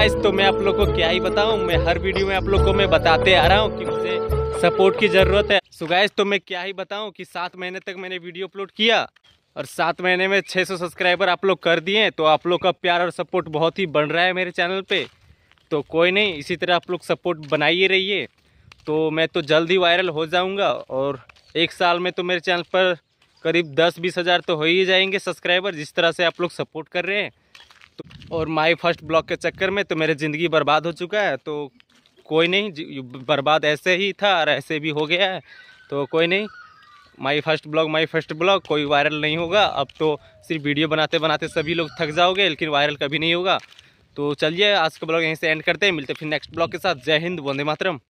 guys तो मैं आप लोग को क्या ही बताऊं मैं हर वीडियो में आप लोग को मैं बताते आ रहा हूं कि मुझे सपोर्ट की ज़रूरत है सो so गाइस तो मैं क्या ही बताऊं कि सात महीने तक मैंने वीडियो अपलोड किया और सात महीने में छः सौ सब्सक्राइबर आप लोग कर दिए तो आप लोग का प्यार और सपोर्ट बहुत ही बढ़ रहा है मेरे चैनल पर तो कोई नहीं इसी तरह आप लोग सपोर्ट बनाइए रहिए तो मैं तो जल्द ही वायरल हो जाऊँगा और एक साल में तो मेरे चैनल पर करीब दस बीस हज़ार तो हो ही जाएंगे सब्सक्राइबर जिस तरह से आप लोग सपोर्ट कर रहे हैं तो और माई फर्स्ट ब्लॉक के चक्कर में तो मेरे ज़िंदगी बर्बाद हो चुका है तो कोई नहीं बर्बाद ऐसे ही था और ऐसे भी हो गया है तो कोई नहीं my first blog my first blog कोई वायरल नहीं होगा अब तो सिर्फ वीडियो बनाते बनाते सभी लोग थक जाओगे लेकिन वायरल कभी नहीं होगा तो चलिए आज का ब्लॉग यहीं से एंड करते हैं मिलते हैं फिर नेक्स्ट ब्लॉग के साथ जय हिंद वंदे मातरम